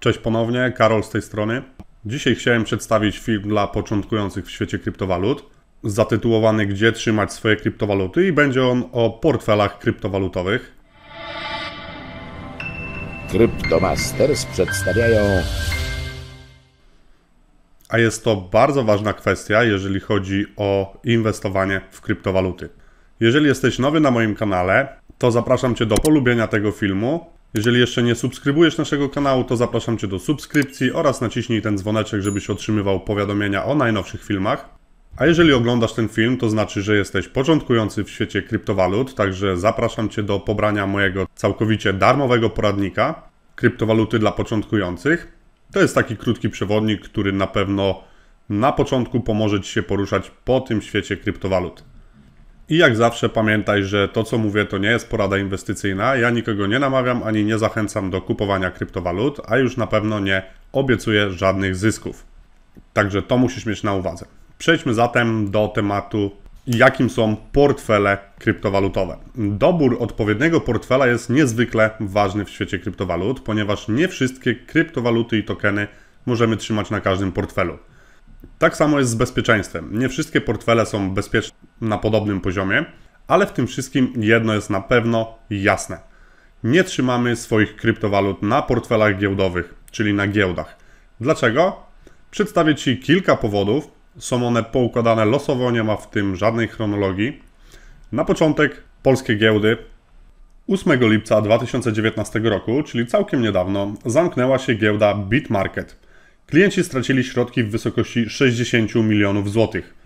Cześć ponownie, Karol z tej strony. Dzisiaj chciałem przedstawić film dla początkujących w świecie kryptowalut, zatytułowany Gdzie trzymać swoje kryptowaluty i będzie on o portfelach kryptowalutowych. Kryptomasters przedstawiają. A jest to bardzo ważna kwestia, jeżeli chodzi o inwestowanie w kryptowaluty. Jeżeli jesteś nowy na moim kanale, to zapraszam Cię do polubienia tego filmu jeżeli jeszcze nie subskrybujesz naszego kanału, to zapraszam Cię do subskrypcji oraz naciśnij ten dzwoneczek, żebyś otrzymywał powiadomienia o najnowszych filmach. A jeżeli oglądasz ten film, to znaczy, że jesteś początkujący w świecie kryptowalut, także zapraszam Cię do pobrania mojego całkowicie darmowego poradnika Kryptowaluty dla początkujących. To jest taki krótki przewodnik, który na pewno na początku pomoże Ci się poruszać po tym świecie kryptowalut. I jak zawsze pamiętaj, że to co mówię to nie jest porada inwestycyjna. Ja nikogo nie namawiam ani nie zachęcam do kupowania kryptowalut, a już na pewno nie obiecuję żadnych zysków. Także to musisz mieć na uwadze. Przejdźmy zatem do tematu, jakim są portfele kryptowalutowe. Dobór odpowiedniego portfela jest niezwykle ważny w świecie kryptowalut, ponieważ nie wszystkie kryptowaluty i tokeny możemy trzymać na każdym portfelu. Tak samo jest z bezpieczeństwem. Nie wszystkie portfele są bezpieczne na podobnym poziomie, ale w tym wszystkim jedno jest na pewno jasne. Nie trzymamy swoich kryptowalut na portfelach giełdowych, czyli na giełdach. Dlaczego? Przedstawię Ci kilka powodów. Są one poukładane losowo, nie ma w tym żadnej chronologii. Na początek polskie giełdy 8 lipca 2019 roku, czyli całkiem niedawno, zamknęła się giełda BitMarket. Klienci stracili środki w wysokości 60 milionów złotych.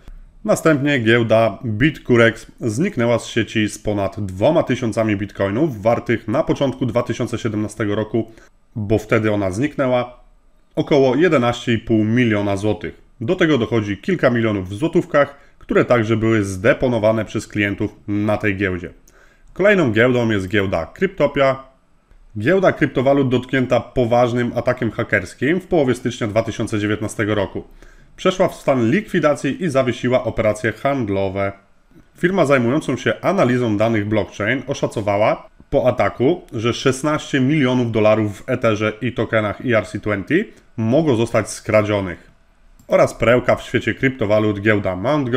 Następnie giełda Bitcurex zniknęła z sieci z ponad 2000 bitcoinów wartych na początku 2017 roku, bo wtedy ona zniknęła, około 11,5 miliona złotych. Do tego dochodzi kilka milionów w złotówkach, które także były zdeponowane przez klientów na tej giełdzie. Kolejną giełdą jest giełda Kryptopia. Giełda kryptowalut dotknięta poważnym atakiem hakerskim w połowie stycznia 2019 roku przeszła w stan likwidacji i zawiesiła operacje handlowe. Firma zajmująca się analizą danych blockchain oszacowała po ataku, że 16 milionów dolarów w Etherze i tokenach ERC20 mogło zostać skradzionych. Oraz prełka w świecie kryptowalut giełda Mt.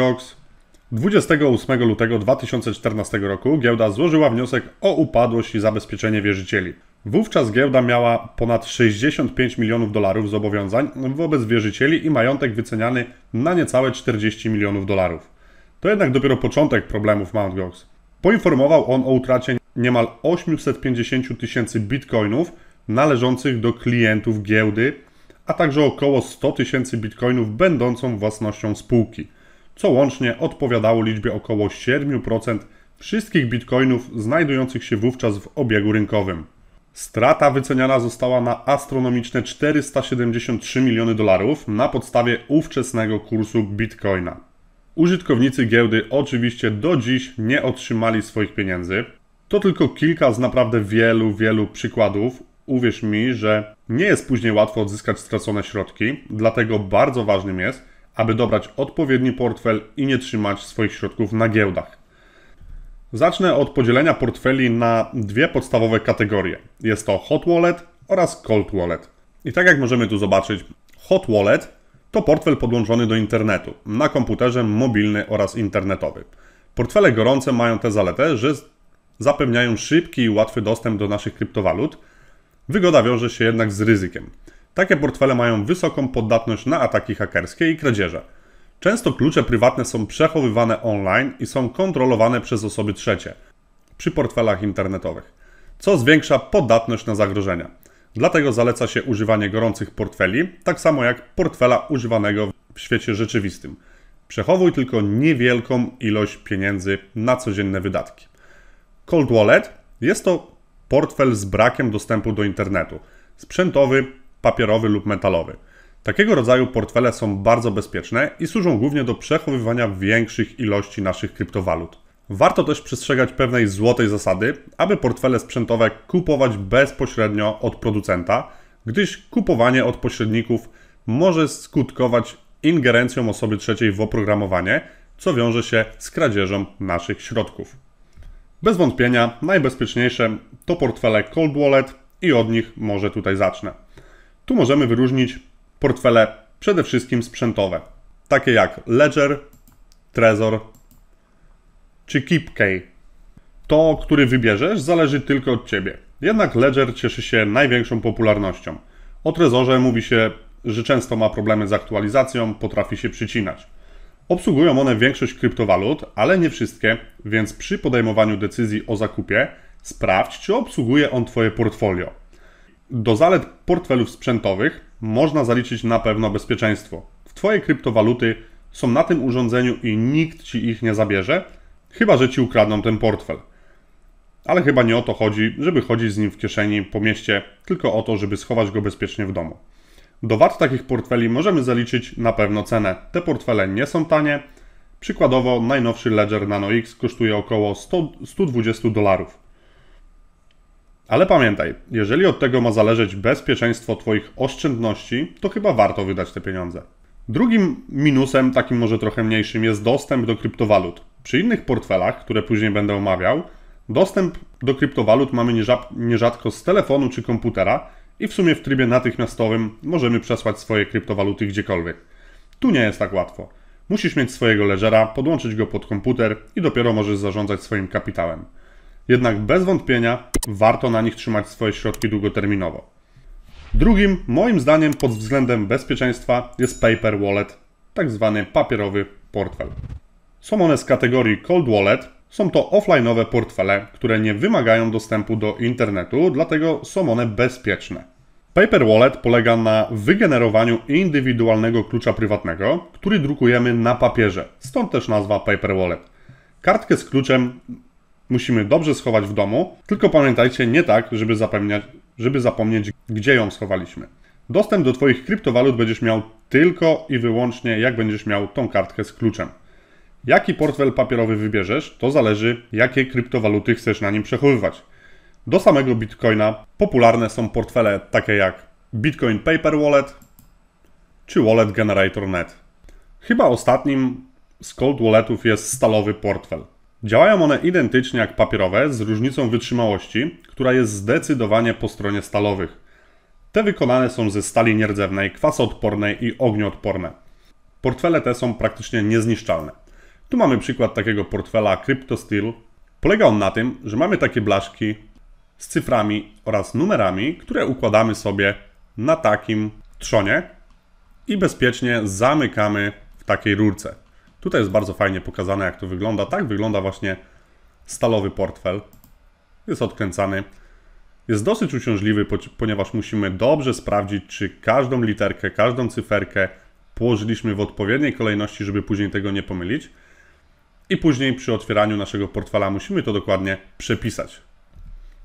28 lutego 2014 roku giełda złożyła wniosek o upadłość i zabezpieczenie wierzycieli. Wówczas giełda miała ponad 65 milionów dolarów zobowiązań wobec wierzycieli i majątek wyceniany na niecałe 40 milionów dolarów. To jednak dopiero początek problemów Mt. Gox. Poinformował on o utracie niemal 850 tysięcy bitcoinów należących do klientów giełdy, a także około 100 tysięcy bitcoinów będącą własnością spółki, co łącznie odpowiadało liczbie około 7% wszystkich bitcoinów znajdujących się wówczas w obiegu rynkowym. Strata wyceniana została na astronomiczne 473 miliony dolarów na podstawie ówczesnego kursu bitcoina. Użytkownicy giełdy oczywiście do dziś nie otrzymali swoich pieniędzy. To tylko kilka z naprawdę wielu, wielu przykładów. Uwierz mi, że nie jest później łatwo odzyskać stracone środki, dlatego bardzo ważnym jest, aby dobrać odpowiedni portfel i nie trzymać swoich środków na giełdach. Zacznę od podzielenia portfeli na dwie podstawowe kategorie. Jest to Hot Wallet oraz Cold Wallet. I tak jak możemy tu zobaczyć, Hot Wallet to portfel podłączony do internetu, na komputerze mobilny oraz internetowy. Portfele gorące mają tę zaletę, że zapewniają szybki i łatwy dostęp do naszych kryptowalut. Wygoda wiąże się jednak z ryzykiem. Takie portfele mają wysoką podatność na ataki hakerskie i kradzieże – Często klucze prywatne są przechowywane online i są kontrolowane przez osoby trzecie przy portfelach internetowych, co zwiększa podatność na zagrożenia. Dlatego zaleca się używanie gorących portfeli, tak samo jak portfela używanego w świecie rzeczywistym. Przechowuj tylko niewielką ilość pieniędzy na codzienne wydatki. Cold Wallet jest to portfel z brakiem dostępu do internetu sprzętowy, papierowy lub metalowy. Takiego rodzaju portfele są bardzo bezpieczne i służą głównie do przechowywania większych ilości naszych kryptowalut. Warto też przestrzegać pewnej złotej zasady, aby portfele sprzętowe kupować bezpośrednio od producenta, gdyż kupowanie od pośredników może skutkować ingerencją osoby trzeciej w oprogramowanie, co wiąże się z kradzieżą naszych środków. Bez wątpienia najbezpieczniejsze to portfele Cold Wallet i od nich może tutaj zacznę. Tu możemy wyróżnić portfele przede wszystkim sprzętowe, takie jak Ledger, Trezor czy KeepKey. To, który wybierzesz, zależy tylko od Ciebie. Jednak Ledger cieszy się największą popularnością. O Trezorze mówi się, że często ma problemy z aktualizacją, potrafi się przycinać. Obsługują one większość kryptowalut, ale nie wszystkie, więc przy podejmowaniu decyzji o zakupie sprawdź, czy obsługuje on Twoje portfolio. Do zalet portfelów sprzętowych można zaliczyć na pewno bezpieczeństwo. Twoje kryptowaluty są na tym urządzeniu i nikt ci ich nie zabierze, chyba że ci ukradną ten portfel. Ale chyba nie o to chodzi, żeby chodzić z nim w kieszeni po mieście, tylko o to, żeby schować go bezpiecznie w domu. Do wad takich portfeli możemy zaliczyć na pewno cenę. Te portfele nie są tanie. Przykładowo najnowszy Ledger Nano X kosztuje około 100, 120 dolarów. Ale pamiętaj, jeżeli od tego ma zależeć bezpieczeństwo Twoich oszczędności, to chyba warto wydać te pieniądze. Drugim minusem, takim może trochę mniejszym, jest dostęp do kryptowalut. Przy innych portfelach, które później będę omawiał, dostęp do kryptowalut mamy nierzadko z telefonu czy komputera i w sumie w trybie natychmiastowym możemy przesłać swoje kryptowaluty gdziekolwiek. Tu nie jest tak łatwo. Musisz mieć swojego ledgera, podłączyć go pod komputer i dopiero możesz zarządzać swoim kapitałem jednak bez wątpienia warto na nich trzymać swoje środki długoterminowo. Drugim, moim zdaniem, pod względem bezpieczeństwa jest paper wallet, tak zwany papierowy portfel. Są one z kategorii cold wallet, są to offline'owe portfele, które nie wymagają dostępu do internetu, dlatego są one bezpieczne. Paper Wallet polega na wygenerowaniu indywidualnego klucza prywatnego, który drukujemy na papierze, stąd też nazwa Paper Wallet. Kartkę z kluczem musimy dobrze schować w domu, tylko pamiętajcie, nie tak, żeby, zapomnieć, żeby zapomnieć, gdzie ją schowaliśmy. Dostęp do Twoich kryptowalut będziesz miał tylko i wyłącznie, jak będziesz miał tą kartkę z kluczem. Jaki portfel papierowy wybierzesz, to zależy, jakie kryptowaluty chcesz na nim przechowywać. Do samego Bitcoina popularne są portfele takie jak Bitcoin Paper Wallet czy Wallet Generator Net. Chyba ostatnim z cold walletów jest stalowy portfel. Działają one identycznie jak papierowe, z różnicą wytrzymałości, która jest zdecydowanie po stronie stalowych. Te wykonane są ze stali nierdzewnej, kwasoodpornej i ognioodporne. Portfele te są praktycznie niezniszczalne. Tu mamy przykład takiego portfela CryptoSteel. Polega on na tym, że mamy takie blaszki z cyframi oraz numerami, które układamy sobie na takim trzonie i bezpiecznie zamykamy w takiej rurce. Tutaj jest bardzo fajnie pokazane, jak to wygląda. Tak wygląda właśnie stalowy portfel. Jest odkręcany. Jest dosyć uciążliwy, ponieważ musimy dobrze sprawdzić, czy każdą literkę, każdą cyferkę położyliśmy w odpowiedniej kolejności, żeby później tego nie pomylić. I później przy otwieraniu naszego portfela musimy to dokładnie przepisać.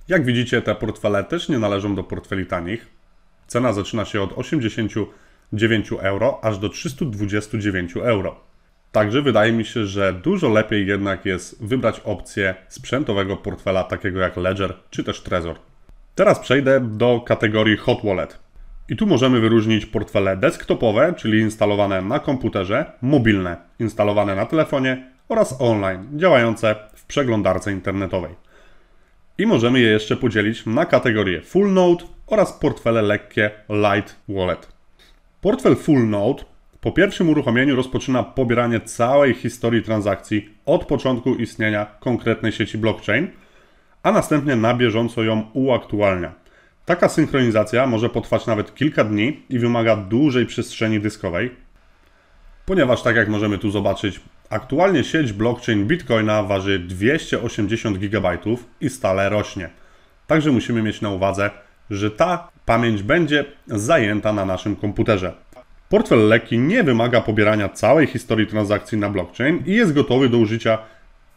Jak widzicie, te portfele też nie należą do portfeli tanich. Cena zaczyna się od 89 euro aż do 329 euro. Także wydaje mi się, że dużo lepiej jednak jest wybrać opcję sprzętowego portfela takiego jak Ledger czy też Trezor. Teraz przejdę do kategorii Hot Wallet. I tu możemy wyróżnić portfele desktopowe, czyli instalowane na komputerze, mobilne, instalowane na telefonie oraz online, działające w przeglądarce internetowej. I możemy je jeszcze podzielić na kategorie Full Node oraz portfele lekkie Light Wallet. Portfel Full Node po pierwszym uruchomieniu rozpoczyna pobieranie całej historii transakcji od początku istnienia konkretnej sieci blockchain, a następnie na bieżąco ją uaktualnia. Taka synchronizacja może potrwać nawet kilka dni i wymaga dużej przestrzeni dyskowej, ponieważ tak jak możemy tu zobaczyć, aktualnie sieć blockchain Bitcoina waży 280 GB i stale rośnie. Także musimy mieć na uwadze, że ta pamięć będzie zajęta na naszym komputerze. Portfel lekki nie wymaga pobierania całej historii transakcji na blockchain i jest gotowy do użycia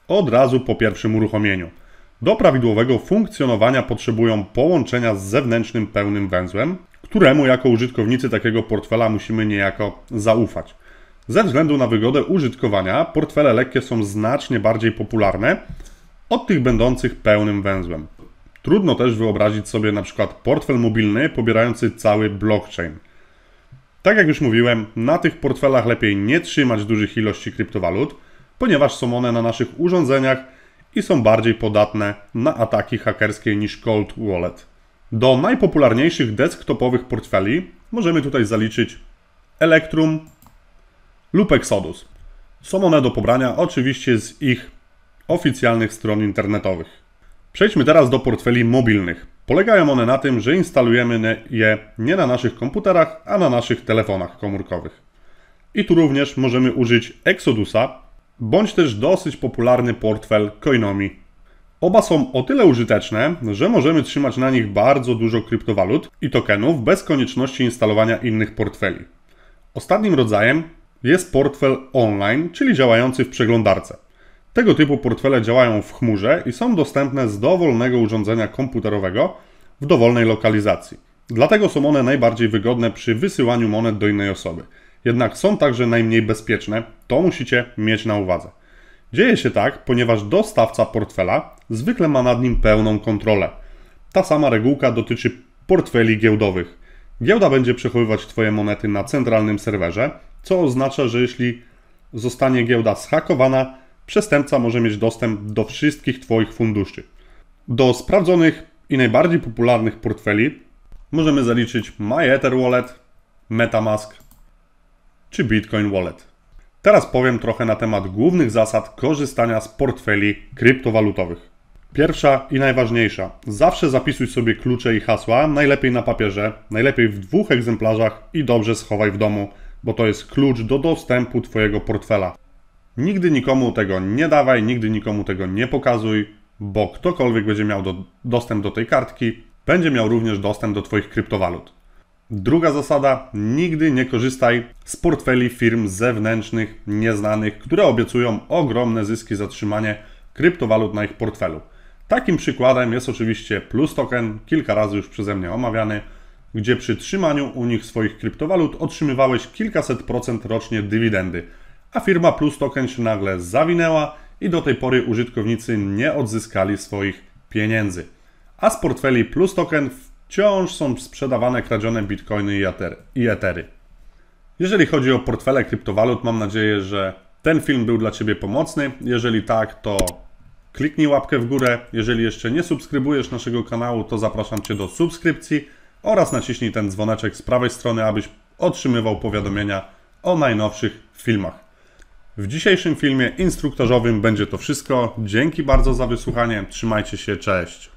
od razu po pierwszym uruchomieniu. Do prawidłowego funkcjonowania potrzebują połączenia z zewnętrznym pełnym węzłem, któremu jako użytkownicy takiego portfela musimy niejako zaufać. Ze względu na wygodę użytkowania, portfele lekkie są znacznie bardziej popularne od tych będących pełnym węzłem. Trudno też wyobrazić sobie na przykład portfel mobilny pobierający cały blockchain. Tak jak już mówiłem, na tych portfelach lepiej nie trzymać dużych ilości kryptowalut, ponieważ są one na naszych urządzeniach i są bardziej podatne na ataki hakerskie niż Cold Wallet. Do najpopularniejszych desktopowych portfeli możemy tutaj zaliczyć Electrum lub Exodus. Są one do pobrania oczywiście z ich oficjalnych stron internetowych. Przejdźmy teraz do portfeli mobilnych. Polegają one na tym, że instalujemy je nie na naszych komputerach, a na naszych telefonach komórkowych. I tu również możemy użyć Exodusa, bądź też dosyć popularny portfel Coinomi. Oba są o tyle użyteczne, że możemy trzymać na nich bardzo dużo kryptowalut i tokenów bez konieczności instalowania innych portfeli. Ostatnim rodzajem jest portfel online, czyli działający w przeglądarce. Tego typu portfele działają w chmurze i są dostępne z dowolnego urządzenia komputerowego w dowolnej lokalizacji. Dlatego są one najbardziej wygodne przy wysyłaniu monet do innej osoby. Jednak są także najmniej bezpieczne, to musicie mieć na uwadze. Dzieje się tak, ponieważ dostawca portfela zwykle ma nad nim pełną kontrolę. Ta sama regułka dotyczy portfeli giełdowych. Giełda będzie przechowywać Twoje monety na centralnym serwerze, co oznacza, że jeśli zostanie giełda zhakowana, przestępca może mieć dostęp do wszystkich Twoich funduszy. Do sprawdzonych i najbardziej popularnych portfeli możemy zaliczyć MyEther Wallet, MetaMask czy Bitcoin Wallet. Teraz powiem trochę na temat głównych zasad korzystania z portfeli kryptowalutowych. Pierwsza i najważniejsza. Zawsze zapisuj sobie klucze i hasła, najlepiej na papierze, najlepiej w dwóch egzemplarzach i dobrze schowaj w domu, bo to jest klucz do dostępu Twojego portfela. Nigdy nikomu tego nie dawaj, nigdy nikomu tego nie pokazuj, bo ktokolwiek będzie miał do, dostęp do tej kartki, będzie miał również dostęp do Twoich kryptowalut. Druga zasada: nigdy nie korzystaj z portfeli firm zewnętrznych, nieznanych, które obiecują ogromne zyski za trzymanie kryptowalut na ich portfelu. Takim przykładem jest oczywiście Plus Token, kilka razy już przeze mnie omawiany, gdzie przy trzymaniu u nich swoich kryptowalut otrzymywałeś kilkaset procent rocznie dywidendy a firma Plus Token się nagle zawinęła i do tej pory użytkownicy nie odzyskali swoich pieniędzy. A z portfeli Plus Token wciąż są sprzedawane kradzione bitcoiny i etery. Jeżeli chodzi o portfele kryptowalut, mam nadzieję, że ten film był dla Ciebie pomocny. Jeżeli tak, to kliknij łapkę w górę. Jeżeli jeszcze nie subskrybujesz naszego kanału, to zapraszam Cię do subskrypcji oraz naciśnij ten dzwoneczek z prawej strony, abyś otrzymywał powiadomienia o najnowszych filmach. W dzisiejszym filmie instruktorzowym będzie to wszystko. Dzięki bardzo za wysłuchanie. Trzymajcie się, cześć.